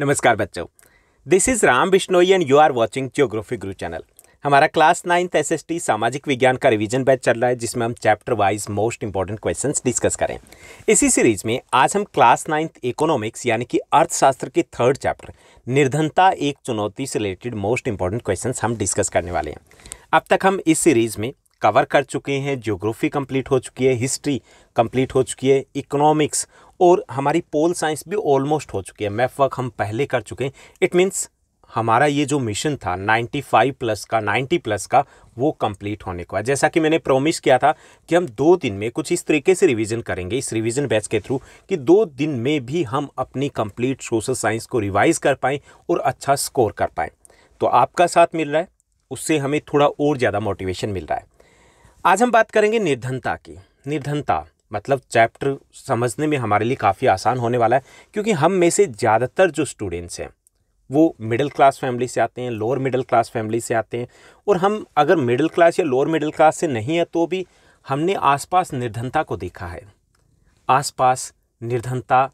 नमस्कार बच्चों this is Ram Bishnoi and you are watching geography Guru channel हमारा class ninth S S T सामाजिक विज्ञान का रिवीजन बैच चल रहा है जिसमें हम chapter wise most important questions discuss करें इसी सीरीज में आज हम क्लास नाइन्थ इकोनॉमिक्स यानी कि अर्थशास्त्र के थर्ड चैप्टर निर्धनता एक चुनौती से रिलेटेड मोस्ट इंपॉर्टेंट क्वेश्चन हम डिस्कस करने वाले हैं अब तक हम इस सीरीज में कवर कर चुके हैं ज्योग्राफी कंप्लीट हो चुकी है हिस्ट्री कंप्लीट हो चुकी है इकोनॉमिक्स और हमारी पोल साइंस भी ऑलमोस्ट हो चुकी है मैप वर्क हम पहले कर चुके हैं इट मीन्स हमारा ये जो मिशन था 95 प्लस का 90 प्लस का वो कंप्लीट होने को है जैसा कि मैंने प्रॉमिस किया था कि हम दो दिन में कुछ इस तरीके से रिवीजन करेंगे इस रिवीजन बैच के थ्रू कि दो दिन में भी हम अपनी कंप्लीट सोशल साइंस को रिवाइज कर पाएँ और अच्छा स्कोर कर पाएँ तो आपका साथ मिल रहा है उससे हमें थोड़ा और ज़्यादा मोटिवेशन मिल रहा है आज हम बात करेंगे निर्धनता की निर्धनता मतलब चैप्टर समझने में हमारे लिए काफ़ी आसान होने वाला है क्योंकि हम में से ज़्यादातर जो स्टूडेंट्स हैं वो मिडिल क्लास फैमिली से आते हैं लोअर मिडिल क्लास फैमिली से आते हैं और हम अगर मिडिल क्लास या लोअर मिडिल क्लास से नहीं है तो भी हमने आसपास निर्धनता को देखा है आसपास निर्धनता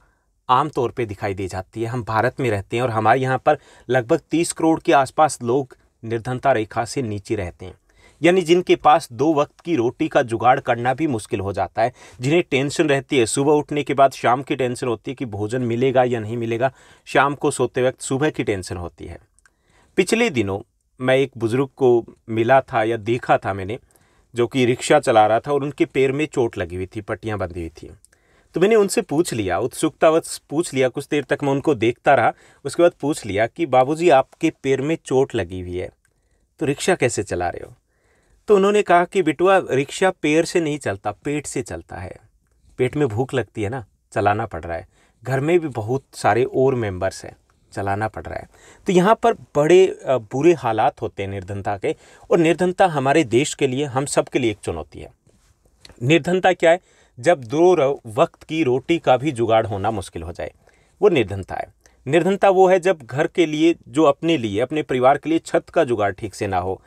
आम तौर पे दिखाई दी जाती है हम भारत में रहते हैं और हमारे यहाँ पर लगभग तीस करोड़ के आसपास लोग निर्धनता रेखा से नीचे रहते हैं यानी जिनके पास दो वक्त की रोटी का जुगाड़ करना भी मुश्किल हो जाता है जिन्हें टेंशन रहती है सुबह उठने के बाद शाम की टेंशन होती है कि भोजन मिलेगा या नहीं मिलेगा शाम को सोते वक्त सुबह की टेंशन होती है पिछले दिनों मैं एक बुज़ुर्ग को मिला था या देखा था मैंने जो कि रिक्शा चला रहा था और उनके पैर में चोट लगी हुई थी पट्टियाँ बंधी हुई थी तो मैंने उनसे पूछ लिया उत्सुकतावश पूछ लिया कुछ देर तक मैं उनको देखता रहा उसके बाद पूछ लिया कि बाबूजी आपके पैर में चोट लगी हुई है तो रिक्शा कैसे चला रहे हो तो उन्होंने कहा कि बिटुआ रिक्शा पैर से नहीं चलता पेट से चलता है पेट में भूख लगती है ना चलाना पड़ रहा है घर में भी बहुत सारे और मेंबर्स हैं चलाना पड़ रहा है तो यहाँ पर बड़े बुरे हालात होते हैं निर्धनता के और निर्धनता हमारे देश के लिए हम सब के लिए एक चुनौती है निर्धनता क्या है जब दो वक्त की रोटी का भी जुगाड़ होना मुश्किल हो जाए वो निर्धनता है निर्धनता वो है जब घर के लिए जो अपने लिए अपने परिवार के लिए छत का जुगाड़ ठीक से ना हो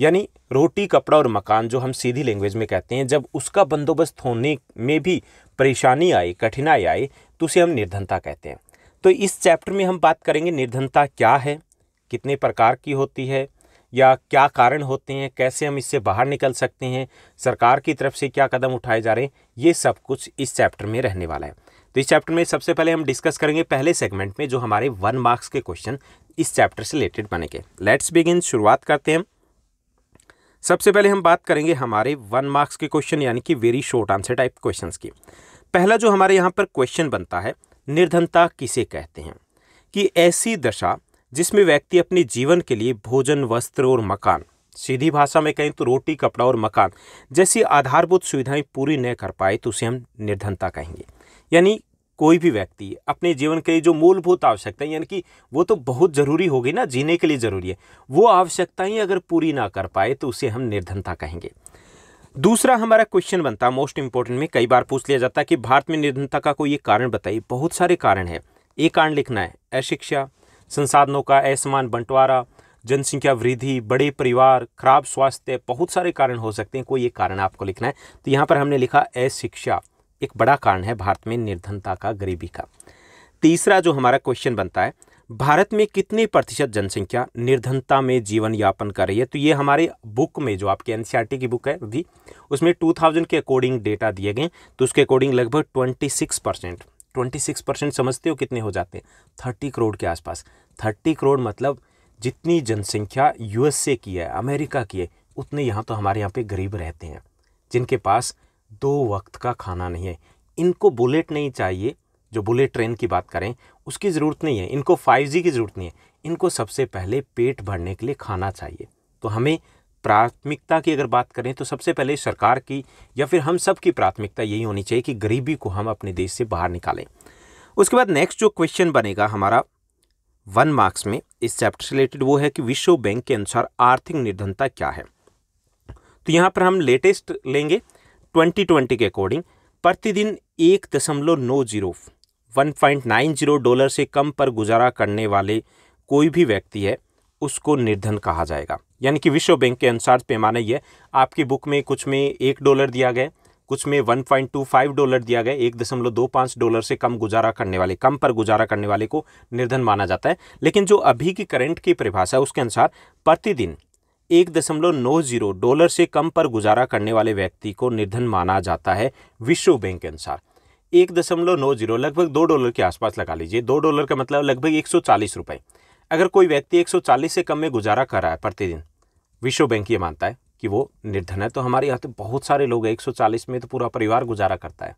यानी रोटी कपड़ा और मकान जो हम सीधी लैंग्वेज में कहते हैं जब उसका बंदोबस्त होने में भी परेशानी आए कठिनाई आए तो उसे हम निर्धनता कहते हैं तो इस चैप्टर में हम बात करेंगे निर्धनता क्या है कितने प्रकार की होती है या क्या कारण होते हैं कैसे हम इससे बाहर निकल सकते हैं सरकार की तरफ से क्या कदम उठाए जा रहे हैं ये सब कुछ इस चैप्टर में रहने वाला है तो इस चैप्टर में सबसे पहले हम डिस्कस करेंगे पहले सेगमेंट में जो हमारे वन मार्क्स के क्वेश्चन इस चैप्टर से रिलेटेड बनेंगे लेट्स बिगिन शुरुआत करते हैं सबसे पहले हम बात करेंगे हमारे वन मार्क्स के क्वेश्चन यानी कि very short answer type question की पहला जो हमारे यहाँ पर क्वेश्चन बनता है निर्धनता किसे कहते हैं कि ऐसी दशा जिसमें व्यक्ति अपने जीवन के लिए भोजन वस्त्र और मकान सीधी भाषा में कहें तो रोटी कपड़ा और मकान जैसी आधारभूत सुविधाएं पूरी न कर पाए तो उसे हम निर्धनता कहेंगे यानी कोई भी व्यक्ति अपने जीवन के लिए जो मूलभूत आवश्यकताएं यानी कि वो तो बहुत ज़रूरी हो गई ना जीने के लिए ज़रूरी है वो आवश्यकताएं अगर पूरी ना कर पाए तो उसे हम निर्धनता कहेंगे दूसरा हमारा क्वेश्चन बनता है मोस्ट इंपॉर्टेंट में कई बार पूछ लिया जाता है कि भारत में निर्धनता का कोई एक कारण बताइए बहुत सारे कारण है एक कारण लिखना है अशिक्षा संसाधनों का असमान बंटवारा जनसंख्या वृद्धि बड़े परिवार खराब स्वास्थ्य बहुत सारे कारण हो सकते हैं कोई एक कारण आपको लिखना है तो यहाँ पर हमने लिखा अशिक्षा एक बड़ा कारण है भारत में निर्धनता का गरीबी का तीसरा जो हमारा क्वेश्चन बनता है भारत में कितने प्रतिशत जनसंख्या निर्धनता में जीवन यापन कर रही है तो ये हमारे बुक में जो आपके एन e की बुक है भी उसमें 2000 के अकॉर्डिंग डेटा दिए गए तो उसके अकॉर्डिंग लगभग 26 परसेंट ट्वेंटी सिक्स परसेंट समझते हो कितने हो जाते हैं थर्टी करोड़ के आसपास थर्टी करोड़ मतलब जितनी जनसंख्या यूएसए की है अमेरिका की है उतने यहाँ तो हमारे यहाँ पर गरीब रहते हैं जिनके पास दो वक्त का खाना नहीं है इनको बुलेट नहीं चाहिए जो बुलेट ट्रेन की बात करें उसकी ज़रूरत नहीं है इनको फाइव जी की ज़रूरत नहीं है इनको सबसे पहले पेट भरने के लिए खाना चाहिए तो हमें प्राथमिकता की अगर बात करें तो सबसे पहले सरकार की या फिर हम सब की प्राथमिकता यही होनी चाहिए कि गरीबी को हम अपने देश से बाहर निकालें उसके बाद नेक्स्ट जो क्वेश्चन बनेगा हमारा वन मार्क्स में इस चैप्टर से रिलेटेड वो है कि विश्व बैंक के अनुसार आर्थिक निर्धनता क्या है तो यहाँ पर हम लेटेस्ट लेंगे 2020 के अकॉर्डिंग प्रतिदिन एक दशमलव नौ zero one point nine zero dollar से कम पर गुजारा करने वाले कोई भी व्यक्ति है उसको निर्धन कहा जाएगा यानी कि विश्व बैंक के अनुसार पैमाना यह आपकी बुक में कुछ में एक डॉलर दिया गया कुछ में one point two five dollar दिया गया एक दशमलव दो पाँच डॉलर से कम गुजारा करने वाले कम पर गुजारा करने वाले को निर्धन माना जाता है लेकिन जो अभी की करंट की परिभाषा है उसके अनुसार प्रतिदिन एक दशमलव नौ जीरो डॉलर से कम पर गुजारा करने वाले व्यक्ति को निर्धन माना जाता है विश्व बैंक के अनुसार एक दशमलव नौ जीरो लगभग दो डॉलर के आसपास लगा लीजिए दो डॉलर का मतलब लगभग एक सौ चालीस रुपये अगर कोई व्यक्ति एक सौ चालीस से कम में गुजारा कर रहा है प्रतिदिन विश्व बैंक ये मानता है कि वो निर्धन है तो हमारे यहाँ तो बहुत सारे लोग हैं एक सौ चालीस में तो पूरा परिवार गुजारा करता है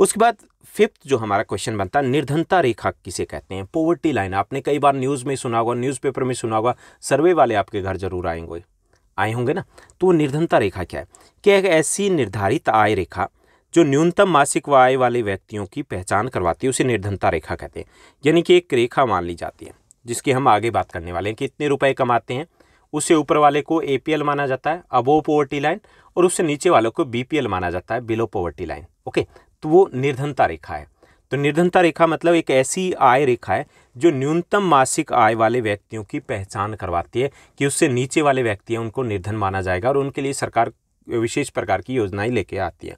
उसके बाद फिफ्थ जो हमारा क्वेश्चन बनता है निर्धनता रेखा किसे कहते हैं पोवर्टी लाइन आपने कई बार न्यूज़ में सुना होगा न्यूज़पेपर में सुना होगा सर्वे वाले आपके घर जरूर आएंगे आए होंगे ना तो निर्धनता रेखा क्या है क्या एक ऐसी निर्धारित आय रेखा जो न्यूनतम मासिक व आय वाले व्यक्तियों की पहचान करवाती है उसे निर्धनता रेखा कहते हैं यानी कि एक रेखा मान ली जाती है जिसकी हम आगे बात करने वाले हैं कि इतने रुपए कमाते हैं उससे ऊपर वाले को ए माना जाता है अबो पोवर्टी लाइन और उससे नीचे वालों को बी माना जाता है बिलो पोवर्टी लाइन ओके तो वो निर्धनता रेखा है तो निर्धनता रेखा मतलब एक ऐसी आय रेखा है जो न्यूनतम मासिक आय वाले व्यक्तियों की पहचान करवाती है कि उससे नीचे वाले व्यक्ति हैं उनको निर्धन माना जाएगा और उनके लिए सरकार विशेष प्रकार की योजनाएं लेके आती है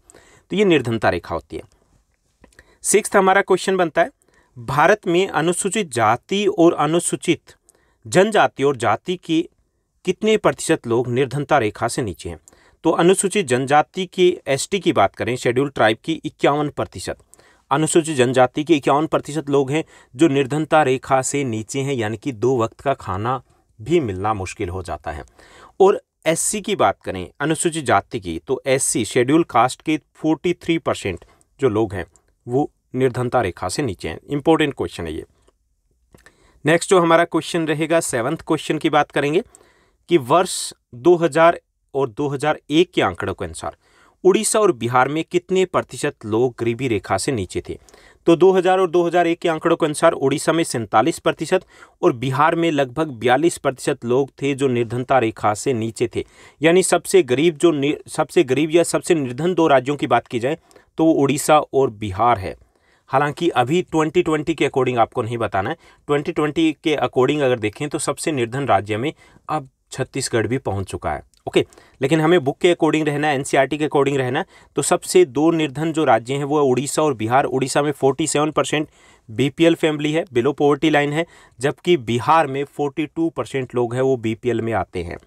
तो ये निर्धनता रेखा होती है सिक्स हमारा क्वेश्चन बनता है भारत में अनुसूचित जाति और अनुसूचित जनजाति और जाति के कितने प्रतिशत लोग निर्धनता रेखा से नीचे हैं तो अनुसूचित जनजाति की एसटी की बात करें शेड्यूल ट्राइब की इक्यावन प्रतिशत अनुसूचित जनजाति के इक्यावन प्रतिशत लोग हैं जो निर्धनता रेखा से नीचे हैं यानी कि दो वक्त का खाना भी मिलना मुश्किल हो जाता है और एससी की बात करें अनुसूचित जाति की तो एससी शेड्यूल कास्ट के 43 परसेंट जो लोग हैं वो निर्धनता रेखा से नीचे हैं इंपॉर्टेंट क्वेश्चन है ये नेक्स्ट जो हमारा क्वेश्चन रहेगा सेवन्थ क्वेश्चन की बात करेंगे कि वर्ष 2000 और 2001 के आंकड़ों के अनुसार उड़ीसा और बिहार में कितने प्रतिशत लोग गरीबी रेखा से नीचे थे तो 2000 और 2001 के आंकड़ों के अनुसार उड़ीसा में सैंतालीस प्रतिशत और बिहार में लगभग बयालीस प्रतिशत लोग थे जो निर्धनता रेखा से नीचे थे यानी सबसे गरीब जो सबसे गरीब या सबसे निर्धन दो राज्यों की बात की जाए तो वो उड़ीसा और बिहार है हालांकि अभी 2020 के अकॉर्डिंग आपको नहीं बताना है 2020 के अकॉर्डिंग अगर देखें तो सबसे निर्धन राज्य में अब छत्तीसगढ़ भी पहुंच चुका है ओके लेकिन हमें बुक के अकॉर्डिंग रहना एन e के अकॉर्डिंग रहना तो सबसे दो निर्धन जो राज्य हैं वो है उड़ीसा और बिहार उड़ीसा में forty seven percent B family है बिलो पॉवर्टी लाइन है जबकि बिहार में फोर्टी टू परसेंट लोग हैं वो बी में आते हैं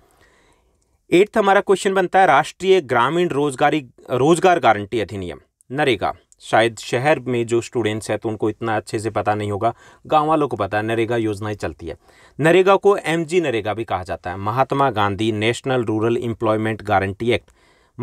एट्थ हमारा क्वेश्चन बनता है राष्ट्रीय ग्रामीण रोजगारी रोजगार गारंटी अधिनियम नरेगा शायद शहर में जो स्टूडेंट्स हैं तो उनको इतना अच्छे से पता नहीं होगा गाँव वालों को पता है नरेगा योजनाएं चलती है नरेगा को एम नरेगा भी कहा जाता है Mahatma Gandhi national rural employment guarantee act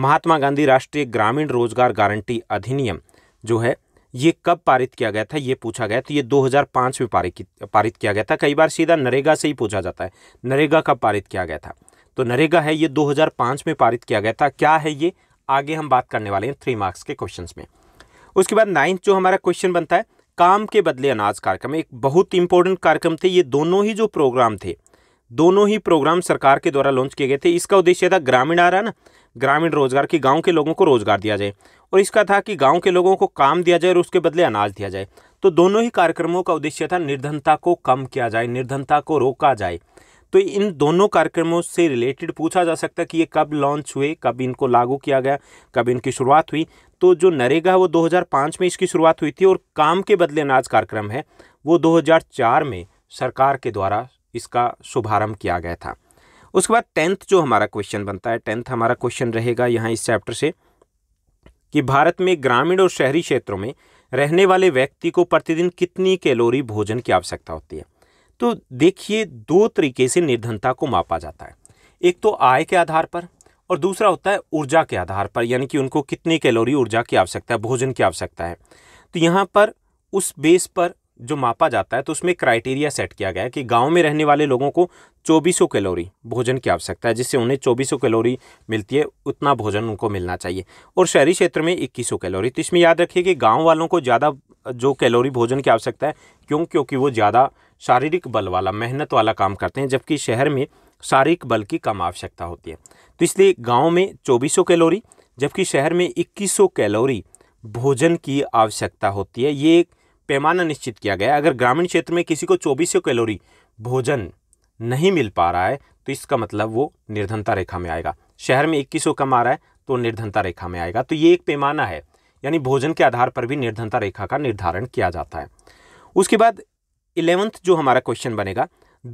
Mahatma Gandhi राष्ट्रीय ग्रामीण रोजगार गारंटी अधिनियम जो है ये कब पारित किया गया था ये पूछा गया तो ये 2005 में पारित पारित किया गया था कई बार सीधा नरेगा से ही पूछा जाता है नरेगा कब पारित किया गया था तो नरेगा है ये 2005 में पारित किया गया था क्या है ये आगे हम बात करने वाले हैं थ्री मार्क्स के क्वेश्चंस में उसके बाद नाइन्थ जो हमारा क्वेश्चन बनता है काम के बदले अनाज कार्यक्रम एक बहुत इंपॉर्टेंट कार्यक्रम थे ये दोनों ही जो प्रोग्राम थे दोनों ही प्रोग्राम सरकार के द्वारा लॉन्च किए गए थे इसका उद्देश्य था ग्रामीण आ रहा ना ग्रामीण रोजगार कि गांव के लोगों को रोजगार दिया जाए और इसका था कि गांव के लोगों को काम दिया जाए और उसके बदले अनाज दिया जाए तो दोनों ही कार्यक्रमों का उद्देश्य था निर्धनता को कम किया जाए निर्धनता को रोका जाए तो इन दोनों कार्यक्रमों से रिलेटेड पूछा जा सकता है कि ये कब लॉन्च हुए कब इनको लागू किया गया कब इनकी शुरुआत हुई तो जो नरेगा वो 2005 में इसकी शुरुआत हुई थी और काम के बदले अनाज कार्यक्रम है वो 2004 में सरकार के द्वारा इसका शुभारंभ किया गया था उसके बाद टेंथ जो हमारा क्वेश्चन बनता है टेंथ हमारा क्वेश्चन रहेगा यहाँ इस चैप्टर से कि भारत में ग्रामीण और शहरी क्षेत्रों में रहने वाले व्यक्ति को प्रतिदिन कितनी कैलोरी भोजन की आवश्यकता होती है तो देखिए दो तरीके से निर्धनता को मापा जाता है एक तो आय के आधार पर और दूसरा होता है ऊर्जा के आधार पर यानी कि उनको कितनी कैलोरी ऊर्जा की आवश्यकता है भोजन की आवश्यकता है तो यहाँ पर उस बेस पर जो मापा जाता है तो उसमें क्राइटेरिया सेट किया गया है कि गांव में रहने वाले लोगों को 2400 कैलोरी भोजन की आवश्यकता है जिससे उन्हें 2400 कैलोरी मिलती है उतना भोजन उनको मिलना चाहिए और शहरी क्षेत्र में 2100 कैलोरी तो इसमें याद रखिए कि गांव वालों को ज़्यादा जो कैलोरी भोजन की आवश्यकता है क्यों क्योंकि वो ज़्यादा शारीरिक बल वाला मेहनत वाला काम करते हैं जबकि शहर में शारीरिक बल की कम आवश्यकता होती है तो इसलिए गांव में 2400 कैलोरी जबकि शहर में 2100 कैलोरी भोजन की आवश्यकता होती है ये एक पैमाना निश्चित किया गया है अगर ग्रामीण क्षेत्र में किसी को 2400 कैलोरी भोजन नहीं मिल पा रहा है तो इसका मतलब वो निर्धनता रेखा में आएगा शहर में इक्कीस कम आ रहा है तो निर्धनता रेखा में आएगा तो ये एक पैमाना है यानी भोजन के आधार पर भी निर्धनता रेखा का निर्धारण किया जाता है उसके बाद इलेवंथ जो हमारा क्वेश्चन बनेगा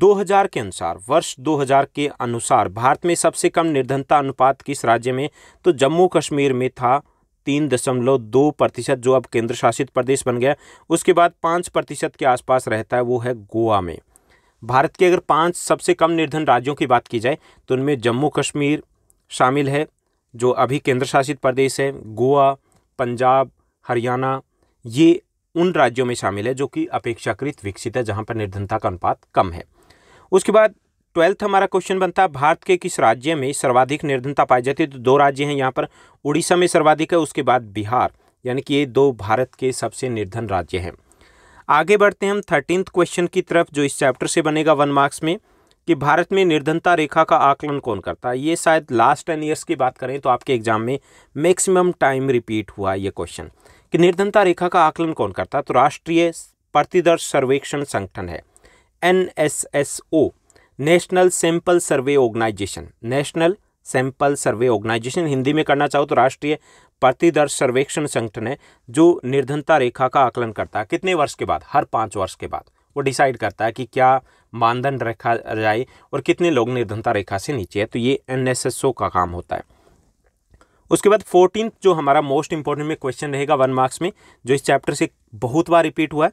2000 के अनुसार वर्ष 2000 के अनुसार भारत में सबसे कम निर्धनता अनुपात किस राज्य में तो जम्मू कश्मीर में था तीन दशमलव दो प्रतिशत जो अब केंद्र शासित प्रदेश बन गया उसके बाद पाँच प्रतिशत के आसपास रहता है वो है गोवा में भारत के अगर पांच सबसे कम निर्धन राज्यों की बात की जाए तो उनमें जम्मू कश्मीर शामिल है जो अभी केंद्र शासित प्रदेश है गोवा पंजाब हरियाणा ये उन राज्यों में शामिल है जो कि अपेक्षाकृत विकसित है जहाँ पर निर्धनता का अनुपात कम है उसके बाद ट्वेल्थ हमारा क्वेश्चन बनता है भारत के किस राज्य में सर्वाधिक निर्धनता पाई जाती है तो दो राज्य हैं यहाँ पर उड़ीसा में सर्वाधिक है उसके बाद बिहार यानी कि ये दो भारत के सबसे निर्धन राज्य हैं आगे बढ़ते हैं हम थर्टींथ क्वेश्चन की तरफ जो इस चैप्टर से बनेगा वन मार्क्स में कि भारत में निर्धनता रेखा का आकलन कौन करता है ये शायद लास्ट टेन ईयर्स की बात करें तो आपके एग्जाम में मैक्सिमम टाइम रिपीट हुआ ये क्वेश्चन कि निर्धनता रेखा का आकलन कौन करता है तो राष्ट्रीय प्रतिदर्श सर्वेक्षण संगठन है N S S O national sample survey organisation national sample survey organisation Hindi में करना चाहो तो राष्ट्रीय प्रतिदर्श सर्वेक्षण संगठन है जो निर्धनता रेखा का आकलन करता है कितने वर्ष के बाद हर पाँच वर्ष के बाद वो डिसाइड करता है कि क्या मानदंड रखा जाए और कितने लोग निर्धनता रेखा से नीचे है तो ये एन का काम होता है उसके बाद फोर्टीन जो हमारा मोस्ट इंपॉर्टेंट में क्वेश्चन रहेगा वन मार्क्स में जो इस चैप्टर से बहुत बार रिपीट हुआ है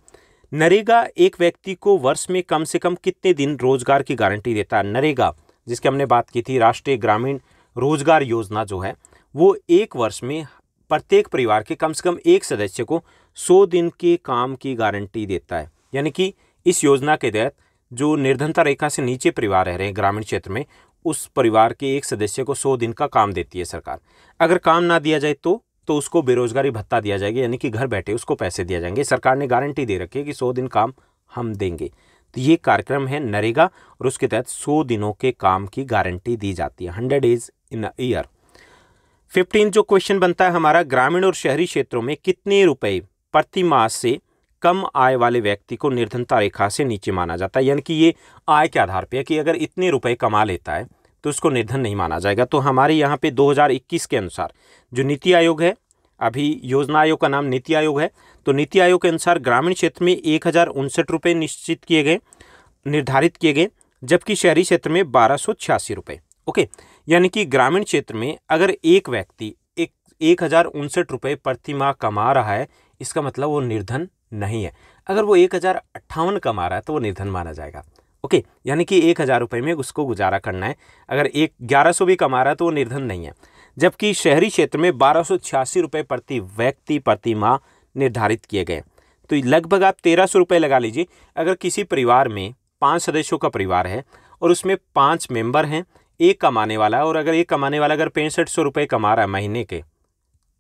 नरेगा एक व्यक्ति को वर्ष में कम से कम कितने दिन रोजगार की गारंटी देता है नरेगा जिसकी हमने बात की थी राष्ट्रीय ग्रामीण रोजगार योजना जो है वो एक वर्ष में प्रत्येक परिवार के कम से कम एक सदस्य को सौ दिन के काम की गारंटी देता है यानी कि इस योजना के तहत जो निर्धनता रेखा से नीचे परिवार रह रहे हैं ग्रामीण क्षेत्र में उस परिवार के एक सदस्य को सौ दिन का काम देती है सरकार अगर काम ना दिया जाए तो तो उसको बेरोजगारी भत्ता दिया जाएगा यानी कि घर बैठे उसको पैसे दिया जाएंगे सरकार ने गारंटी दे रखी है कि सौ दिन काम हम देंगे तो ये कार्यक्रम है नरेगा और उसके तहत सौ दिनों के काम की गारंटी दी जाती है hundred days in a year fifteen जो क्वेश्चन बनता है हमारा ग्रामीण और शहरी क्षेत्रों में कितने रुपए प्रति माह से कम आय वाले व्यक्ति को निर्धनता रेखा से नीचे माना जाता है यानी कि ये आय के आधार पर है कि अगर इतने रुपए कमा लेता है तो उसको निर्धन नहीं माना जाएगा तो हमारे यहाँ पे 2021 के अनुसार जो नीति आयोग है अभी योजना आयोग का नाम नीति आयोग है तो नीति आयोग के अनुसार ग्रामीण क्षेत्र में एक हज़ार रुपये निश्चित किए गए निर्धारित किए गए जबकि शहरी क्षेत्र में बारह सौ छियासी रुपये ओके यानी कि ग्रामीण क्षेत्र में अगर एक व्यक्ति एक एक हज़ार उनसठ रुपये प्रतिमाह कमा रहा है इसका मतलब वो निर्धन नहीं है अगर वो एक हज़ार अट्ठावन कमा रहा है तो वो निर्धन माना जाएगा ओके यानी कि एक हज़ार रुपये में उसको गुजारा करना है अगर एक ग्यारह सौ भी कमा रहा है तो वो निर्धन नहीं है जबकि शहरी क्षेत्र में बारह सौ छियासी रुपये प्रति व्यक्ति प्रति माह निर्धारित किए गए तो लगभग आप तेरह सौ रुपये लगा लीजिए अगर किसी परिवार में पाँच सदस्यों का परिवार है और उसमें पाँच मेंबर हैं एक कमाने वाला और अगर एक कमाने वाला अगर पैंसठ सौ रुपये कमा रहा है महीने के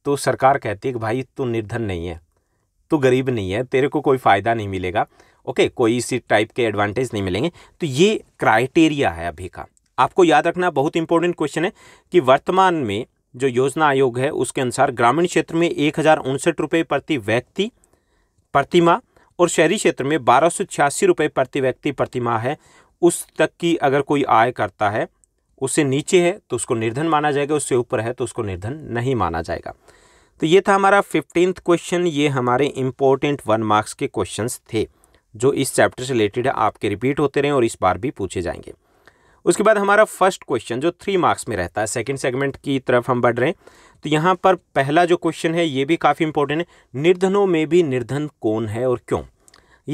तो सरकार कहती है कि भाई तू निर्धन नहीं है तो गरीब नहीं है तेरे को कोई फ़ायदा नहीं मिलेगा ओके कोई इसी टाइप के एडवांटेज नहीं मिलेंगे तो ये क्राइटेरिया है अभी का आपको याद रखना बहुत इंपॉर्टेंट क्वेश्चन है कि वर्तमान में जो योजना आयोग है उसके अनुसार ग्रामीण क्षेत्र में एक रुपये प्रति व्यक्ति प्रतिमा और शहरी क्षेत्र में बारह सौ छियासी रुपये प्रति व्यक्ति प्रतिमा है उस तक की अगर कोई आय करता है उससे नीचे है तो उसको निर्धन माना जाएगा उससे ऊपर है तो उसको निर्धन नहीं माना जाएगा तो ये था हमारा फिफ्टींथ क्वेश्चन ये हमारे इम्पोर्टेंट वन मार्क्स के क्वेश्चंस थे जो इस चैप्टर से रिलेटेड आपके रिपीट होते रहे और इस बार भी पूछे जाएंगे उसके बाद हमारा फर्स्ट क्वेश्चन जो थ्री मार्क्स में रहता है सेकंड सेगमेंट की तरफ हम बढ़ रहे हैं तो यहाँ पर पहला जो क्वेश्चन है ये भी काफ़ी इंपॉर्टेंट है निर्धनों में भी निर्धन कौन है और क्यों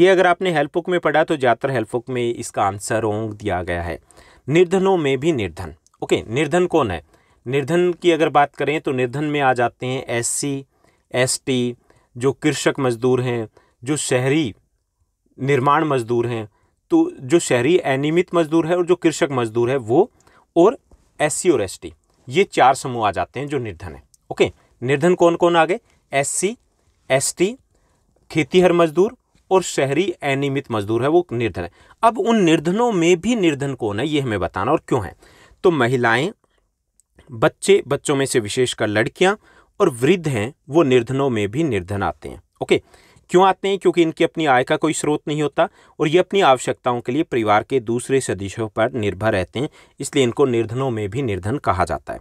ये अगर आपने हेल्पबुक में पढ़ा तो ज़्यादातर हेल्पबुक में इसका आंसर ओंग दिया गया है निर्धनों में भी निर्धन ओके निर्धन कौन है निर्धन की अगर बात करें तो निर्धन में आ जाते हैं एस टी जो कृषक मज़दूर हैं जो शहरी निर्माण मज़दूर हैं तो जो शहरी अनियमित मज़दूर है और जो कृषक मज़दूर है वो और एस और एस ये चार समूह आ जाते हैं जो निर्धन है ओके निर्धन कौन कौन आ गए एस सी एस टी खेतीहर मजदूर और शहरी अनियमित मजदूर है वो निर्धन है अब उन निर्धनों में भी निर्धन कौन है ये हमें बताना और क्यों है तो महिलाएं बच्चे बच्चों में से विशेषकर लड़कियां और वृद्ध हैं वो निर्धनों में भी निर्धन आते हैं ओके क्यों आते हैं क्योंकि इनकी अपनी आय का कोई स्रोत नहीं होता और ये अपनी आवश्यकताओं के लिए परिवार के दूसरे सदस्यों पर निर्भर रहते हैं इसलिए इनको निर्धनों में भी निर्धन कहा जाता है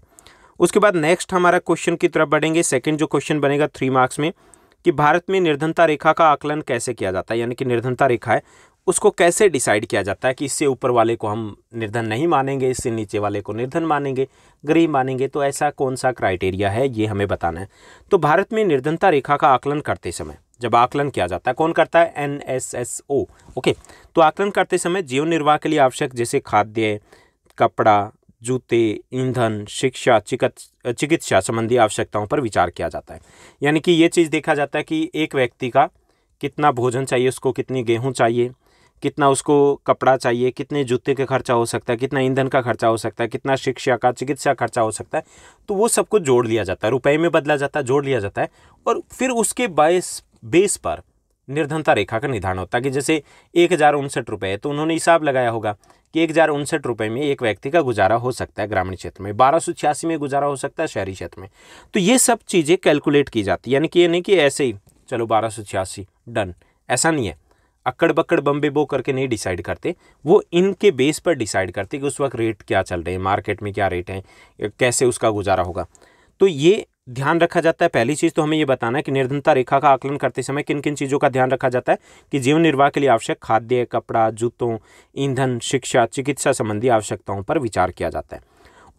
उसके बाद नेक्स्ट हमारा क्वेश्चन की तरफ बढ़ेंगे सेकेंड जो क्वेश्चन बनेगा थ्री मार्क्स में कि भारत में निर्धनता रेखा का आकलन कैसे किया जाता है यानी कि निर्धनता रेखा है उसको कैसे डिसाइड किया जाता है कि इससे ऊपर वाले को हम निर्धन नहीं मानेंगे इससे नीचे वाले को निर्धन मानेंगे गरीब मानेंगे तो ऐसा कौन सा क्राइटेरिया है ये हमें बताना है तो भारत में निर्धनता रेखा का आकलन करते समय जब आकलन किया जाता है कौन करता है N S S O okay तो आकलन करते समय जीवन निर्वाह के लिए आवश्यक जैसे खाद्य कपड़ा जूते ईंधन शिक्षा चिकित्सा संबंधी आवश्यकताओं पर विचार किया जाता है यानी कि ये चीज़ देखा जाता है कि एक व्यक्ति का कितना भोजन चाहिए उसको कितनी गेहूँ चाहिए कितना उसको कपड़ा चाहिए कितने जूते का खर्चा हो सकता है कितना ईंधन का खर्चा हो सकता है कितना शिक्षा का चिकित्सा खर्चा हो सकता है तो वो सबको जोड़ लिया जाता है रुपए में बदला जाता है जोड़ लिया जाता है और फिर उसके बायस बेस पर निर्धनता रेखा का निर्धारण होता है कि जैसे एक हज़ार उनसठ रुपये है तो उन्होंने हिसाब लगाया होगा कि एक हज़ार उनसठ रुपये में एक व्यक्ति का गुजारा हो सकता है ग्रामीण क्षेत्र में बारह सौ छियासी में गुजारा हो सकता है शहरी क्षेत्र में तो ये सब चीज़ें कैलकुलेट की जाती है यानी कि ये नहीं कि ऐसे ही चलो बारह सौ छियासी डन ऐसा नहीं है अक्कड़ बक्कड़ बम्बे बो करके नहीं डिसाइड करते वो इनके बेस पर डिसाइड करते कि उस वक्त रेट क्या चल रहे हैं मार्केट में क्या रेट है कैसे उसका गुजारा होगा तो ये ध्यान रखा जाता है पहली चीज़ तो हमें ये बताना है कि निर्धनता रेखा का आकलन करते समय किन किन चीज़ों का ध्यान रखा जाता है कि जीवन निर्वाह के लिए आवश्यक खाद्य कपड़ा जूतों ईंधन शिक्षा चिकित्सा संबंधी आवश्यकताओं पर विचार किया जाता है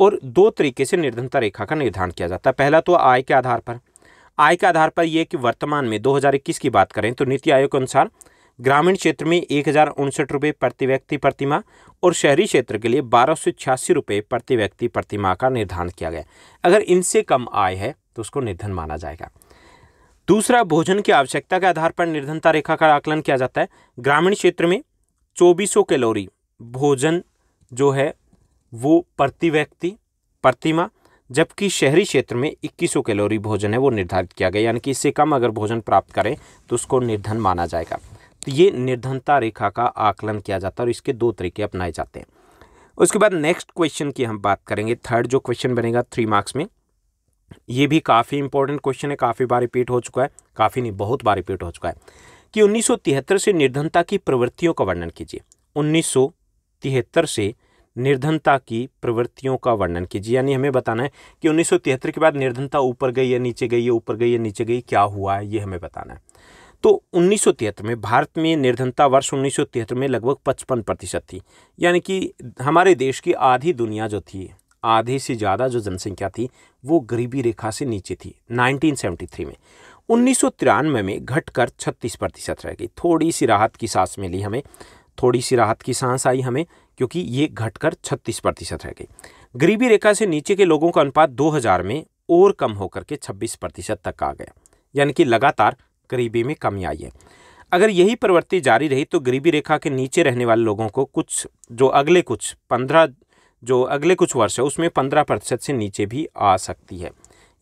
और दो तरीके से निर्धनता रेखा का निर्धारण किया जाता है पहला तो आय के आधार पर आय के आधार पर यह कि वर्तमान में 2021 की बात करें तो नीति आयोग के अनुसार ग्रामीण क्षेत्र में एक हज़ार उनसठ रुपये प्रति व्यक्ति प्रतिमा और शहरी क्षेत्र के लिए बारह सौ छियासी रुपये प्रति व्यक्ति प्रतिमा का निर्धारण किया गया अगर इनसे कम आय है तो उसको निर्धन माना जाएगा दूसरा भोजन की आवश्यकता के आधार पर निर्धनता रेखा का आकलन किया जाता है ग्रामीण क्षेत्र में चौबीसों कैलोरी भोजन जो है वो प्रति व्यक्ति प्रतिमा जबकि शहरी क्षेत्र में 2100 कैलोरी भोजन है वो निर्धारित किया गया यानी कि इससे कम अगर भोजन प्राप्त करें तो उसको निर्धन माना जाएगा तो ये निर्धनता रेखा का आकलन किया जाता है और इसके दो तरीके अपनाए जाते हैं उसके बाद नेक्स्ट क्वेश्चन की हम बात करेंगे थर्ड जो क्वेश्चन बनेगा थ्री मार्क्स में ये भी काफ़ी इंपॉर्टेंट क्वेश्चन है काफ़ी बार रिपीट हो चुका है काफ़ी नहीं बहुत बार रिपीट हो चुका है कि उन्नीस से निर्धनता की प्रवृत्तियों का वर्णन कीजिए उन्नीस से निर्धनता की प्रवृत्तियों का वर्णन कीजिए यानी हमें बताना है कि 1973 के बाद निर्धनता ऊपर गई या नीचे गई या ऊपर गई या नीचे गई क्या हुआ है ये हमें बताना है तो उन्नीस में भारत में निर्धनता वर्ष उन्नीस में लगभग पचपन प्रतिशत थी यानी कि हमारे देश की आधी दुनिया जो थी आधे से ज़्यादा जो जनसंख्या थी वो गरीबी रेखा से नीचे थी 1973 में उन्नीस में घटकर 36 प्रतिशत रह गई थोड़ी सी राहत की सांस मिली हमें थोड़ी सी राहत की सांस आई हमें क्योंकि ये घटकर 36 प्रतिशत रह गई गरीबी रेखा से नीचे के लोगों का अनुपात 2000 में और कम होकर के 26 प्रतिशत तक आ गया यानी कि लगातार गरीबी में कमी आई है अगर यही प्रवृत्ति जारी रही तो गरीबी रेखा के नीचे रहने वाले लोगों को कुछ जो अगले कुछ पंद्रह जो अगले कुछ वर्ष है उसमें पंद्रह प्रतिशत से नीचे भी आ सकती है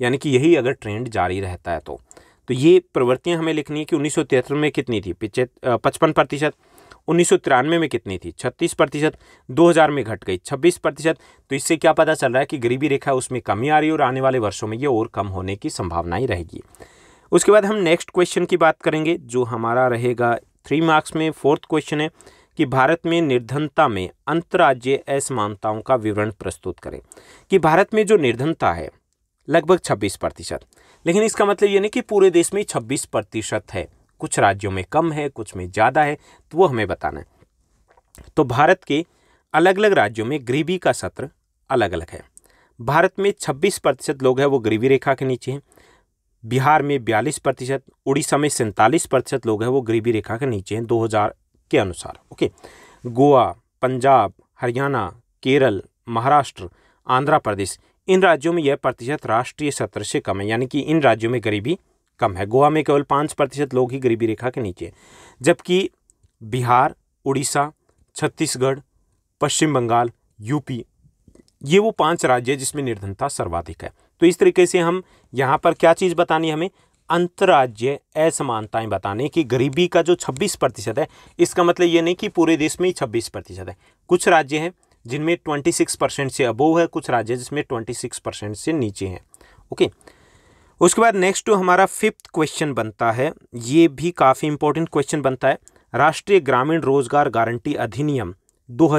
यानी कि यही अगर ट्रेंड जारी रहता है तो तो ये प्रवृत्तियाँ हमें लिखनी है कि उन्नीस में कितनी थी पिछे पचपन प्रतिशत उन्नीस में कितनी थी छत्तीस प्रतिशत दो में घट गई छब्बीस प्रतिशत तो इससे क्या पता चल रहा है कि गरीबी रेखा उसमें कमी आ रही है और आने वाले वर्षों में ये और कम होने की संभावनाएँ रहेगी उसके बाद हम नेक्स्ट क्वेश्चन की बात करेंगे जो हमारा रहेगा थ्री मार्क्स में फोर्थ क्वेश्चन है कि भारत में निर्धनता में अंतर्राज्य असमानताओं का विवरण प्रस्तुत करें कि भारत में जो निर्धनता है लगभग 26 प्रतिशत लेकिन इसका मतलब ये नहीं कि पूरे देश में 26 प्रतिशत है कुछ राज्यों में कम है कुछ में ज़्यादा है तो वो हमें बताना है तो भारत के अलग अलग राज्यों में गरीबी का सत्र अलग अलग है भारत में 26 प्रतिशत लोग हैं वो गरीबी रेखा के नीचे हैं बिहार में बयालीस प्रतिशत उड़ीसा में सैंतालीस प्रतिशत लोग हैं वो गरीबी रेखा के नीचे हैं 2000 के अनुसार ओके गोवा पंजाब हरियाणा केरल महाराष्ट्र आंध्र प्रदेश इन राज्यों में यह प्रतिशत राष्ट्रीय सत्र से कम है यानी कि इन राज्यों में गरीबी कम है गोवा में केवल पाँच प्रतिशत लोग ही गरीबी रेखा के नीचे हैं जबकि बिहार उड़ीसा छत्तीसगढ़ पश्चिम बंगाल यूपी ये वो पांच राज्य जिसमें निर्धनता सर्वाधिक है तो इस तरीके से हम यहाँ पर क्या चीज़ बतानी हमें अंतर्राज्य असमानताएँ बताने कि गरीबी का जो 26 प्रतिशत है इसका मतलब ये नहीं कि पूरे देश में ही 26 प्रतिशत है कुछ राज्य हैं जिनमें 26 परसेंट से अबोव है कुछ राज्य जिसमें 26 परसेंट से नीचे हैं ओके उसके बाद नेक्स्ट हमारा फिफ्थ क्वेश्चन बनता है ये भी काफ़ी इंपॉर्टेंट क्वेश्चन बनता है राष्ट्रीय ग्रामीण रोजगार गारंटी अधिनियम दो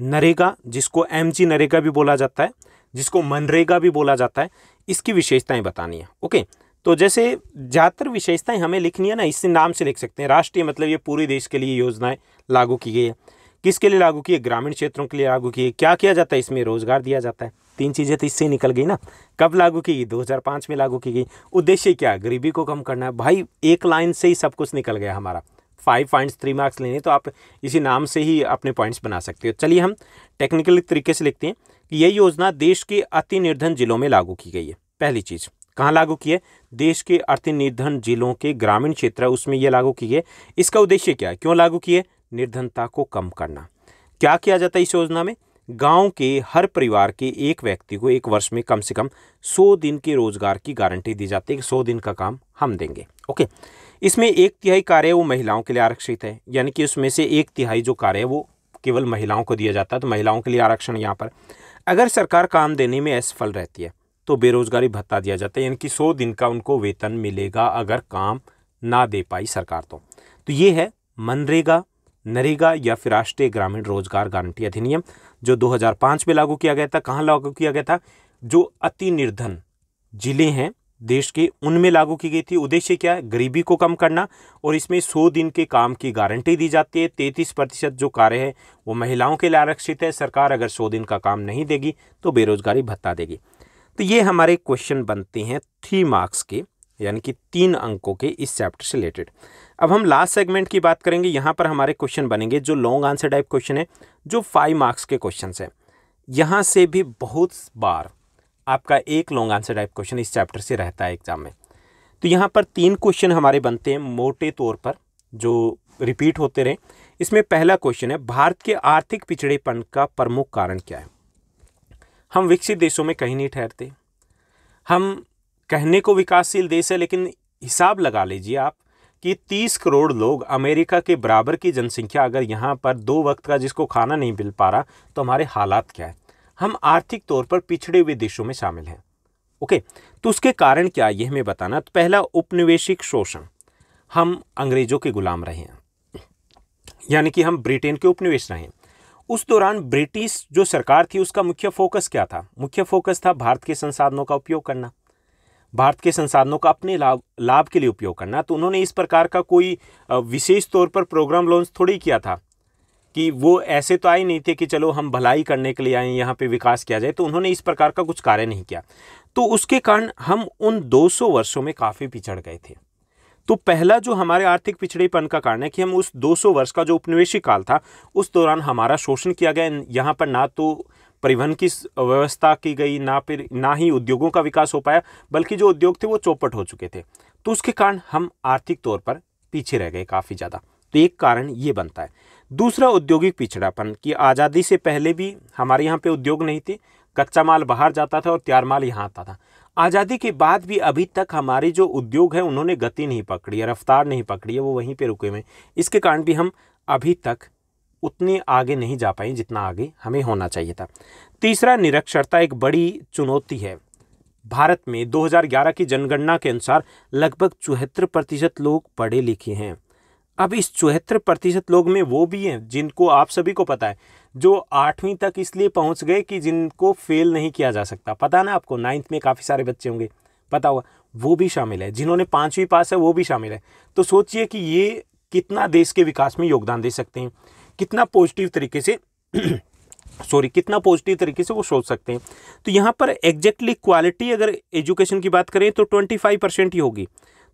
नरेगा जिसको एम जी नरेगा भी बोला जाता है जिसको मनरेगा भी बोला जाता है इसकी विशेषताएं बतानी है ओके तो जैसे ज़्यादातर विशेषताएं हमें लिखनी है ना इससे नाम से लिख सकते हैं राष्ट्रीय मतलब ये पूरे देश के लिए योजनाएं लागू की गई है किसके लिए लागू की है ग्रामीण क्षेत्रों के लिए लागू की है क्या किया जाता है इसमें रोजगार दिया जाता है तीन चीज़ें तो इससे निकल गई ना कब लागू की गई दो में लागू की गई उद्देश्य क्या गरीबी को कम करना है भाई एक लाइन से ही सब कुछ निकल गया हमारा फाइव पॉइंट्स थ्री मार्क्स लेने तो आप इसी नाम से ही अपने पॉइंट्स बना सकते हो चलिए हम टेक्निकल तरीके से लिखते हैं कि यह योजना देश के अति निर्धन जिलों में लागू की गई है पहली चीज़ कहाँ लागू की है देश के अति निर्धन जिलों के ग्रामीण क्षेत्र उसमें यह लागू की है इसका उद्देश्य क्या है क्यों लागू किए निर्धनता को कम करना क्या किया जाता है इस योजना में गांव के हर परिवार के एक व्यक्ति को एक वर्ष में कम से कम सौ दिन के रोजगार की गारंटी दी जाती है कि सौ दिन का काम हम देंगे ओके इसमें एक तिहाई कार्य वो महिलाओं के लिए आरक्षित है यानी कि उसमें से एक तिहाई जो कार्य है वो केवल महिलाओं को दिया जाता है तो महिलाओं के लिए आरक्षण यहाँ पर अगर सरकार काम देने में असफल रहती है तो बेरोजगारी भत्ता दिया जाता है यानी कि सौ दिन का उनको वेतन मिलेगा अगर काम ना दे पाई सरकार तो, तो ये है मनरेगा नरेगा या फिर राष्ट्रीय ग्रामीण रोजगार गारंटी अधिनियम जो 2005 में लागू किया गया था कहाँ लागू किया गया था जो अति निर्धन जिले हैं देश के उनमें लागू की गई थी उद्देश्य क्या है गरीबी को कम करना और इसमें 100 दिन के काम की गारंटी दी जाती है तैंतीस प्रतिशत जो कार्य है वो महिलाओं के लिए आरक्षित है सरकार अगर 100 दिन का काम नहीं देगी तो बेरोजगारी भत्ता देगी तो ये हमारे क्वेश्चन बनते हैं थ्री मार्क्स के यानी कि तीन अंकों के इस चैप्टर से रिलेटेड अब हम लास्ट सेगमेंट की बात करेंगे यहाँ पर हमारे क्वेश्चन बनेंगे जो लॉन्ग आंसर टाइप क्वेश्चन है जो फाइव मार्क्स के क्वेश्चन हैं यहाँ से भी बहुत बार आपका एक लॉन्ग आंसर टाइप क्वेश्चन इस चैप्टर से रहता है एग्ज़ाम में तो यहाँ पर तीन क्वेश्चन हमारे बनते हैं मोटे तौर पर जो रिपीट होते रहे इसमें पहला क्वेश्चन है भारत के आर्थिक पिछड़ेपन का प्रमुख कारण क्या है हम विकसित देशों में कहीं नहीं ठहरते हम कहने को विकासशील देश है लेकिन हिसाब लगा लीजिए आप कि 30 करोड़ लोग अमेरिका के बराबर की जनसंख्या अगर यहाँ पर दो वक्त का जिसको खाना नहीं मिल पा रहा तो हमारे हालात क्या है हम आर्थिक तौर पर पिछड़े हुए देशों में शामिल हैं ओके तो उसके कारण क्या ये हमें बताना तो पहला उपनिवेशिक शोषण हम अंग्रेज़ों के गुलाम रहे हैं यानी कि हम ब्रिटेन के उपनिवेश रहे उस दौरान ब्रिटिश जो सरकार थी उसका मुख्य फोकस क्या था मुख्य फोकस था भारत के संसाधनों का उपयोग करना भारत के संसाधनों का अपने लाभ लाभ के लिए उपयोग करना तो उन्होंने इस प्रकार का कोई विशेष तौर पर प्रोग्राम लॉन्च थोड़ी किया था कि वो ऐसे तो आए नहीं थे कि चलो हम भलाई करने के लिए आए यहाँ पे विकास किया जाए तो उन्होंने इस प्रकार का कुछ कार्य नहीं किया तो उसके कारण हम उन 200 वर्षों में काफ़ी पिछड़ गए थे तो पहला जो हमारे आर्थिक पिछड़ेपन का कारण है कि हम उस 200 वर्ष का जो उपनिवेशी काल था उस दौरान हमारा शोषण किया गया यहाँ पर ना तो परिवहन की व्यवस्था की गई ना फिर ना ही उद्योगों का विकास हो पाया बल्कि जो उद्योग थे वो चौपट हो चुके थे तो उसके कारण हम आर्थिक तौर पर पीछे रह गए काफ़ी ज़्यादा तो एक कारण ये बनता है दूसरा औद्योगिक पिछड़ापन कि आज़ादी से पहले भी हमारे यहाँ पे उद्योग नहीं थे कच्चा माल बाहर जाता था और तैयार माल यहाँ आता था आज़ादी के बाद भी अभी तक हमारे जो उद्योग हैं उन्होंने गति नहीं पकड़ी है रफ्तार नहीं पकड़ी है वो वहीं पे रुके हुए हैं इसके कारण भी हम अभी तक उतनी आगे नहीं जा पाई जितना आगे हमें होना चाहिए था तीसरा निरक्षरता एक बड़ी चुनौती है भारत में 2011 की जनगणना के अनुसार लगभग चौहत्तर प्रतिशत लोग पढ़े लिखे हैं अब इस चौहत्तर प्रतिशत लोग में वो भी हैं जिनको आप सभी को पता है जो आठवीं तक इसलिए पहुंच गए कि जिनको फेल नहीं किया जा सकता पता ना आपको नाइन्थ में काफ़ी सारे बच्चे होंगे पता होगा वो भी शामिल है जिन्होंने पाँचवीं पास है वो भी शामिल है तो सोचिए कि ये कितना देश के विकास में योगदान दे सकते हैं कितना पॉजिटिव तरीके से सॉरी कितना पॉजिटिव तरीके से वो सोच सकते हैं तो यहाँ पर एग्जैक्टली क्वालिटी अगर एजुकेशन की बात करें तो ट्वेंटी फाइव परसेंट ही होगी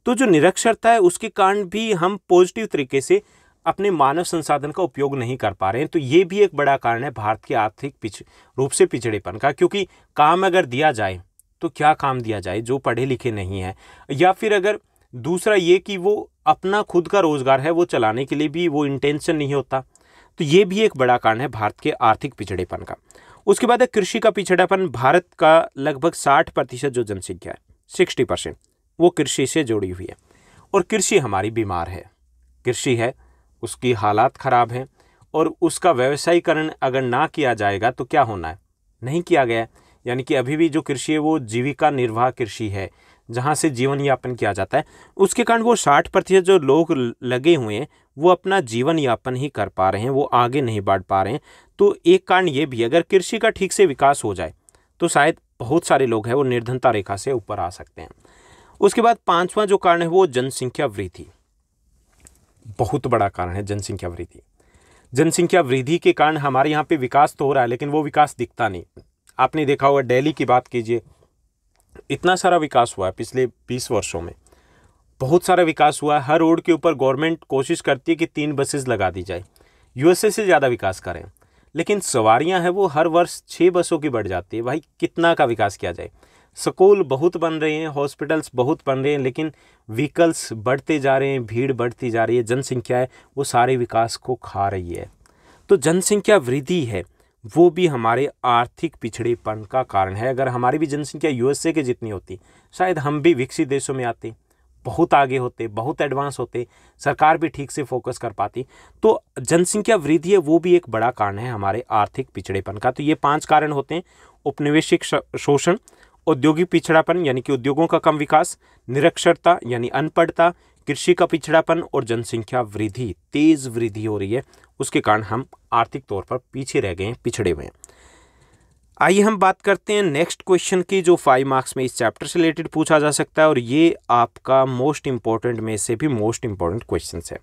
तो जो निरक्षरता है उसके कारण भी हम पॉजिटिव तरीके से अपने मानव संसाधन का उपयोग नहीं कर पा रहे हैं तो ये भी एक बड़ा कारण है भारत के आर्थिक पिछ रूप से पिछड़ेपन का क्योंकि काम अगर दिया जाए तो क्या काम दिया जाए जो पढ़े लिखे नहीं हैं या फिर अगर दूसरा ये कि वो अपना खुद का रोज़गार है वो चलाने के लिए भी वो इंटेंशन नहीं होता तो ये भी एक बड़ा कारण है भारत के आर्थिक पिछड़ेपन का उसके बाद है कृषि का पिछड़ापन भारत का लगभग साठ प्रतिशत जो जनसंख्या है सिक्सटी परसेंट वो कृषि से जुड़ी हुई है और कृषि हमारी बीमार है कृषि है उसकी हालात ख़राब हैं और उसका व्यवसायीकरण अगर ना किया जाएगा तो क्या होना है नहीं किया गया यानी कि अभी भी जो कृषि है वो जीविका निर्वाह कृषि है जहाँ से जीवन यापन किया जाता है उसके कारण वो साठ प्रतिशत जो लोग लगे हुए हैं वो अपना जीवन यापन ही कर पा रहे हैं वो आगे नहीं बढ़ पा रहे हैं तो एक कारण ये भी अगर कृषि का ठीक से विकास हो जाए तो शायद बहुत सारे लोग हैं वो निर्धनता रेखा से ऊपर आ सकते हैं उसके बाद पाँचवा जो कारण है वो जनसंख्या वृद्धि बहुत बड़ा कारण है जनसंख्या वृद्धि जनसंख्या वृद्धि के कारण हमारे यहाँ पे विकास तो हो रहा है लेकिन वो विकास दिखता नहीं आपने देखा होगा दिल्ली की बात कीजिए इतना सारा विकास हुआ है पिछले बीस वर्षों में बहुत सारा विकास हुआ है हर रोड के ऊपर गवर्नमेंट कोशिश करती है कि तीन बसेज लगा दी जाए यूएसए से ज़्यादा विकास करें लेकिन सवारियां हैं वो हर वर्ष छः बसों की बढ़ जाती है भाई कितना का विकास किया जाए स्कूल बहुत बन रहे हैं हॉस्पिटल्स बहुत बन रहे हैं लेकिन व्हीकल्स बढ़ते जा रहे हैं भीड़ बढ़ती जा रही है जनसंख्या है वो सारे विकास को खा रही है तो जनसंख्या वृद्धि है वो भी हमारे आर्थिक पिछड़ेपन का कारण है अगर हमारी भी जनसंख्या यूएसए के जितनी होती शायद हम भी विकसित देशों में आते बहुत आगे होते बहुत एडवांस होते सरकार भी ठीक से फोकस कर पाती तो जनसंख्या वृद्धि है वो भी एक बड़ा कारण है हमारे आर्थिक पिछड़ेपन का तो ये पांच कारण होते हैं उपनिवेशिक शोषण औद्योगिक पिछड़ापन यानी कि उद्योगों का कम विकास निरक्षरता यानी अनपढ़ता कृषि का पिछड़ापन और जनसंख्या वृद्धि तेज वृद्धि हो रही है उसके कारण हम आर्थिक तौर पर पीछे रह गए हैं पिछड़े हुए हैं आइए हम बात करते हैं नेक्स्ट क्वेश्चन की जो फाइव मार्क्स में इस चैप्टर से रिलेटेड पूछा जा सकता है और ये आपका मोस्ट इंपॉर्टेंट में से भी मोस्ट इंपॉर्टेंट क्वेश्चन है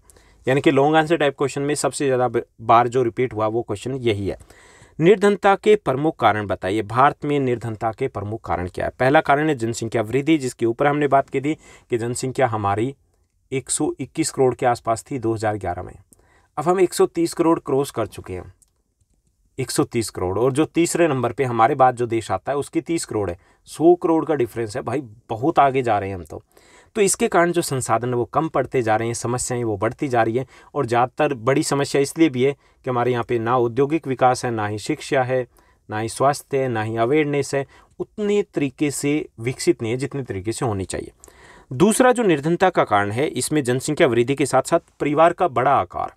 यानी कि लॉन्ग आंसर टाइप क्वेश्चन में सबसे ज़्यादा बार जो रिपीट हुआ वो क्वेश्चन यही है निर्धनता के प्रमुख कारण बताइए भारत में निर्धनता के प्रमुख कारण क्या है पहला कारण है जनसंख्या वृद्धि जिसके ऊपर हमने बात की थी कि जनसंख्या हमारी 121 करोड़ के आसपास थी 2011 में अब हम 130 करोड़ क्रॉस कर चुके हैं 130 करोड़ और जो तीसरे नंबर पे हमारे बाद जो देश आता है उसकी 30 करोड़ है 100 करोड़ का डिफरेंस है भाई बहुत आगे जा रहे हैं हम तो तो इसके कारण जो संसाधन है वो कम पड़ते जा रहे हैं समस्याएं वो बढ़ती जा रही हैं और ज़्यादातर बड़ी समस्या इसलिए भी है कि हमारे यहाँ पे ना औद्योगिक विकास है ना ही शिक्षा है ना ही स्वास्थ्य है ना ही अवेयरनेस है उतने तरीके से विकसित नहीं है जितने तरीके से होनी चाहिए दूसरा जो निर्धनता का कारण है इसमें जनसंख्या वृद्धि के साथ साथ परिवार का बड़ा आकार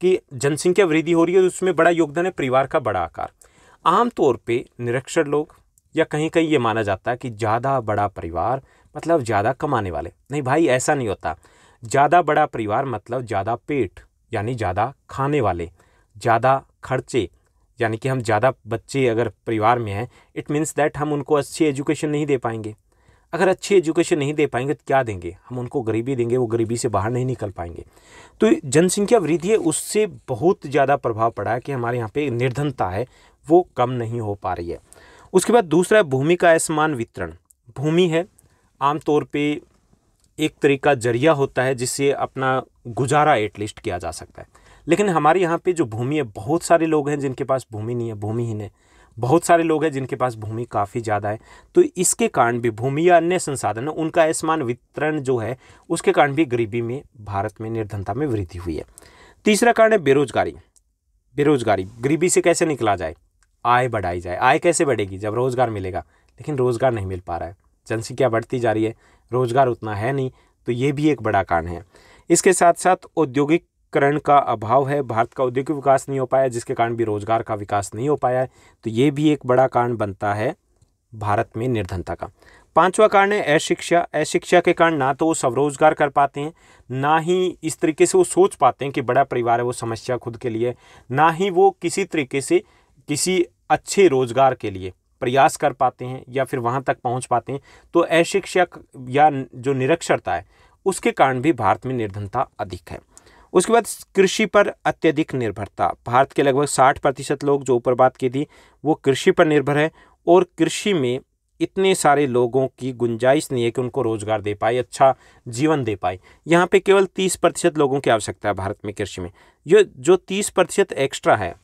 कि जनसंख्या वृद्धि हो रही है तो उसमें बड़ा योगदान है परिवार का बड़ा आकार आमतौर पर निरक्षर लोग या कहीं कहीं ये माना जाता है कि ज़्यादा बड़ा परिवार मतलब ज़्यादा कमाने वाले नहीं भाई ऐसा नहीं होता ज़्यादा बड़ा परिवार मतलब ज़्यादा पेट यानी ज़्यादा खाने वाले ज़्यादा खर्चे यानी कि हम ज़्यादा बच्चे अगर परिवार में हैं इट मीन्स दैट हम उनको अच्छी एजुकेशन नहीं दे पाएंगे अगर अच्छी एजुकेशन नहीं दे पाएंगे तो क्या देंगे हम उनको गरीबी देंगे वो गरीबी से बाहर नहीं निकल पाएंगे तो जनसंख्या वृद्धि है उससे बहुत ज़्यादा प्रभाव पड़ा है कि हमारे यहाँ पे निर्धनता है वो कम नहीं हो पा रही है उसके बाद दूसरा है भूमि का असमान वितरण भूमि है आमतौर पर एक तरीका जरिया होता है जिससे अपना गुजारा एटलीस्ट किया जा सकता है लेकिन हमारे यहाँ पे जो भूमि है बहुत सारे लोग हैं जिनके पास भूमि नहीं है भूमिहीन है बहुत सारे लोग हैं जिनके पास भूमि काफ़ी ज़्यादा है तो इसके कारण भी भूमि या अन्य संसाधन उनका असमान वितरण जो है उसके कारण भी गरीबी में भारत में निर्धनता में वृद्धि हुई है तीसरा कारण है बेरोजगारी बेरोजगारी गरीबी से कैसे निकला जाए आय बढ़ाई जाए आय कैसे बढ़ेगी जब रोज़गार मिलेगा लेकिन रोज़गार नहीं मिल पा रहा है जनसंख्या बढ़ती जा रही है रोज़गार उतना है नहीं तो ये भी एक बड़ा कारण है इसके साथ साथ औद्योगिक करण का अभाव है भारत का औद्योगिक विकास नहीं हो पाया जिसके कारण भी रोजगार का विकास नहीं हो पाया तो ये भी एक बड़ा कारण बनता है भारत में निर्धनता का पांचवा कारण है अशिक्षा अशिक्षा के कारण ना तो वो स्वरोजगार कर पाते हैं ना ही इस तरीके से वो सोच पाते हैं कि बड़ा परिवार है वो समस्या खुद के लिए ना ही वो किसी तरीके से किसी अच्छे रोजगार के लिए प्रयास कर पाते हैं या फिर वहाँ तक पहुँच पाते हैं तो अशिक्षा या जो निरक्षरता है उसके कारण भी भारत में निर्धनता अधिक है उसके बाद कृषि पर अत्यधिक निर्भरता भारत के लगभग साठ प्रतिशत लोग जो ऊपर बात की थी वो कृषि पर निर्भर है और कृषि में इतने सारे लोगों की गुंजाइश नहीं है कि उनको रोज़गार दे पाए अच्छा जीवन दे पाए यहाँ पे केवल तीस प्रतिशत लोगों की आवश्यकता है भारत में कृषि में ये जो तीस प्रतिशत एक्स्ट्रा है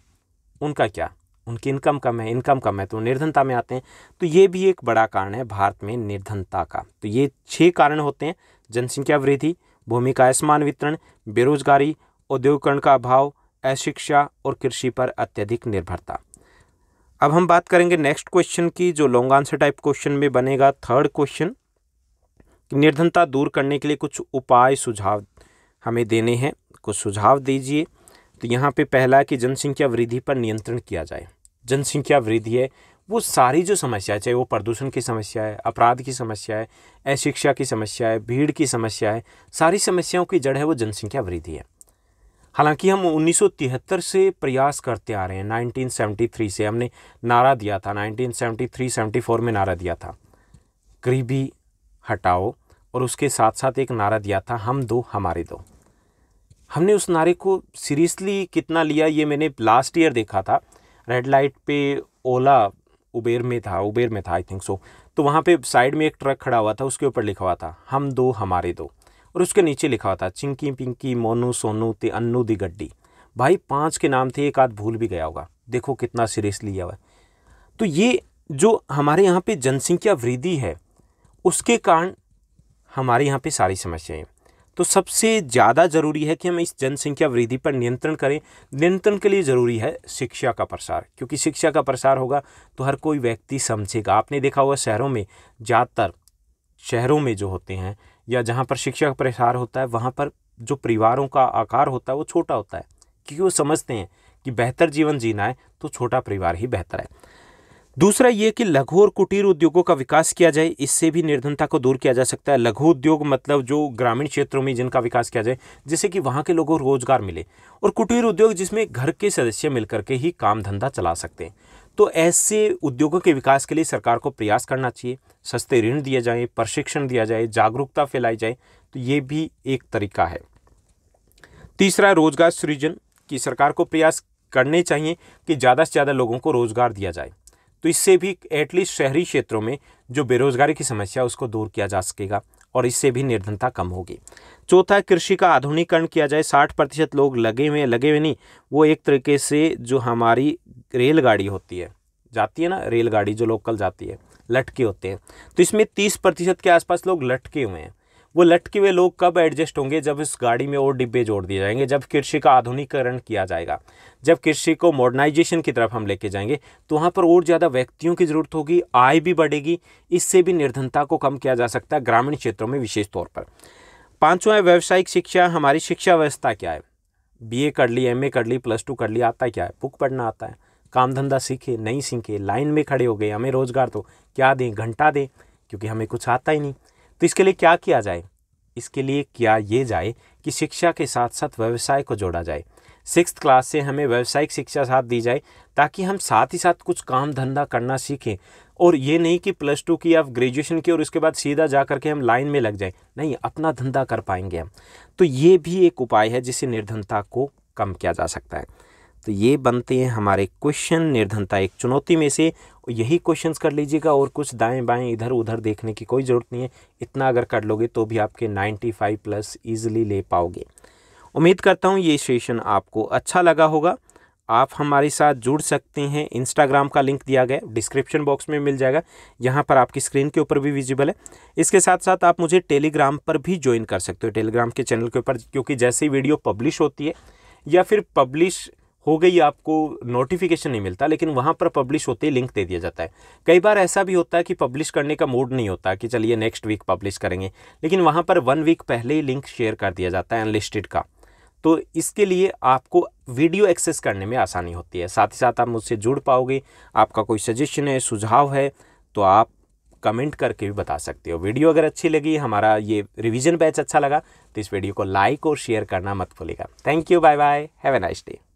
उनका क्या उनकी इनकम कम है इनकम कम है तो निर्धनता में आते हैं तो ये भी एक बड़ा कारण है भारत में निर्धनता का तो ये छः कारण होते हैं जनसंख्या वृद्धि भूमि का असमान वितरण बेरोजगारी औद्योगिकरण का अभाव अशिक्षा और कृषि पर अत्यधिक निर्भरता अब हम बात करेंगे नेक्स्ट क्वेश्चन की जो लॉन्ग आंसर टाइप क्वेश्चन में बनेगा थर्ड क्वेश्चन निर्धनता दूर करने के लिए कुछ उपाय सुझाव हमें देने हैं कुछ सुझाव दीजिए तो यहाँ पे पहला कि जनसंख्या वृद्धि पर नियंत्रण किया जाए जनसंख्या वृद्धि है वो सारी जो समस्या है चाहे वो प्रदूषण की समस्या है अपराध की समस्या है अशिक्षा की समस्या है भीड़ की समस्या है सारी समस्याओं की जड़ है वो जनसंख्या वृद्धि है हालांकि हम 1973 से प्रयास करते आ रहे हैं 1973 से हमने नारा दिया था 1973 74 में नारा दिया था गरीबी हटाओ और उसके साथ साथ एक नारा दिया था हम दो हमारे दो हमने उस नारे को सीरियसली कितना लिया ये मैंने लास्ट ईयर देखा था रेड लाइट पे ओला उबेर में था उबेर में था आई थिंक सो तो वहाँ पे साइड में एक ट्रक खड़ा हुआ था उसके ऊपर लिखा हुआ था हम दो हमारे दो और उसके नीचे लिखा हुआ था चिंकी पिंकी मोनू सोनू ते अन्नू दी गड्डी भाई पाँच के नाम थे एक आध भूल भी गया होगा देखो कितना सीरियस लिया हुआ तो ये जो हमारे यहाँ पे जनसंख्या वृद्धि है उसके कारण हमारे यहाँ पे सारी समस्याएं तो सबसे ज़्यादा ज़रूरी है कि हम इस जनसंख्या वृद्धि पर नियंत्रण करें नियंत्रण के लिए ज़रूरी है शिक्षा का प्रसार क्योंकि शिक्षा का प्रसार होगा तो हर कोई व्यक्ति समझेगा आपने देखा होगा शहरों में ज़्यादातर शहरों में जो होते हैं या जहाँ पर शिक्षा का प्रसार होता है वहाँ पर जो परिवारों का आकार होता है वो छोटा होता है क्योंकि वो समझते हैं कि बेहतर जीवन जीना है तो छोटा परिवार ही बेहतर है दूसरा ये कि लघु और कुटीर उद्योगों का विकास किया जाए इससे भी निर्धनता को दूर किया जा सकता है लघु उद्योग मतलब जो ग्रामीण क्षेत्रों में जिनका विकास किया जाए जिससे कि वहाँ के लोगों को रोजगार मिले और कुटीर उद्योग जिसमें घर के सदस्य मिलकर के ही काम धंधा चला सकते हैं तो ऐसे उद्योगों के विकास के लिए सरकार को प्रयास करना चाहिए सस्ते ऋण दिए जाए प्रशिक्षण दिया जाए जागरूकता फैलाई जाए तो ये भी एक तरीका है तीसरा रोजगार सृजन की सरकार को प्रयास करने चाहिए कि ज़्यादा से ज़्यादा लोगों को रोजगार दिया जाए तो इससे भी एटलीस्ट शहरी क्षेत्रों में जो बेरोजगारी की समस्या उसको दूर किया जा सकेगा और इससे भी निर्धनता कम होगी चौथा कृषि का आधुनिकरण किया जाए साठ प्रतिशत लोग लगे हुए लगे हुए नहीं वो एक तरीके से जो हमारी रेलगाड़ी होती है जाती है ना रेलगाड़ी जो लोकल जाती है लटके होते हैं तो इसमें तीस प्रतिशत के आसपास लोग लटके हुए हैं वो लटके हुए लोग कब एडजस्ट होंगे जब इस गाड़ी में और डिब्बे जोड़ दिए जाएंगे जब कृषि का आधुनिकीकरण किया जाएगा जब कृषि को मॉडर्नाइजेशन की तरफ हम लेके जाएंगे तो वहाँ पर और ज़्यादा व्यक्तियों की ज़रूरत होगी आय भी बढ़ेगी इससे भी निर्धनता को कम किया जा सकता है ग्रामीण क्षेत्रों में विशेष तौर पर पाँचों है व्यावसायिक शिक्षा हमारी शिक्षा व्यवस्था क्या है बी कर ली एम कर ली प्लस टू कर ली आता क्या है बुक पढ़ना आता है काम धंधा सीखे नहीं सीखे लाइन में खड़े हो गए हमें रोज़गार तो क्या दें घंटा दें क्योंकि हमें कुछ आता ही नहीं तो इसके लिए क्या किया जाए इसके लिए किया ये जाए कि शिक्षा के साथ साथ व्यवसाय को जोड़ा जाए सिक्स क्लास से हमें व्यवसायिक शिक्षा साथ दी जाए ताकि हम साथ ही साथ कुछ काम धंधा करना सीखें और ये नहीं कि प्लस टू की या ग्रेजुएशन की और उसके बाद सीधा जा करके हम लाइन में लग जाए नहीं अपना धंधा कर पाएंगे हम तो ये भी एक उपाय है जिससे निर्धनता को कम किया जा सकता है तो ये बनते हैं हमारे क्वेश्चन निर्धनता एक चुनौती में से यही क्वेश्चंस कर लीजिएगा और कुछ दाएं बाएं इधर उधर देखने की कोई ज़रूरत नहीं है इतना अगर कर लोगे तो भी आपके 95 प्लस इजीली ले पाओगे उम्मीद करता हूँ ये सेशन आपको अच्छा लगा होगा आप हमारे साथ जुड़ सकते हैं इंस्टाग्राम का लिंक दिया गया डिस्क्रिप्शन बॉक्स में मिल जाएगा यहाँ पर आपकी स्क्रीन के ऊपर भी विजिबल है इसके साथ साथ आप मुझे टेलीग्राम पर भी ज्वाइन कर सकते हो टेलीग्राम के चैनल के ऊपर क्योंकि जैसे ही वीडियो पब्लिश होती है या फिर पब्लिश हो गई आपको नोटिफिकेशन नहीं मिलता लेकिन वहाँ पर पब्लिश होते ही लिंक दे दिया जाता है कई बार ऐसा भी होता है कि पब्लिश करने का मूड नहीं होता कि चलिए नेक्स्ट वीक पब्लिश करेंगे लेकिन वहाँ पर वन वीक पहले ही लिंक शेयर कर दिया जाता है अनलिस्टेड का तो इसके लिए आपको वीडियो एक्सेस करने में आसानी होती है साथ ही साथ आप मुझसे जुड़ पाओगे आपका कोई सजेशन है सुझाव है तो आप कमेंट करके भी बता सकते हो वीडियो अगर अच्छी लगी हमारा ये रिवीजन बैच अच्छा लगा तो इस वीडियो को लाइक और शेयर करना मत भूलेगा thank you bye bye have a nice day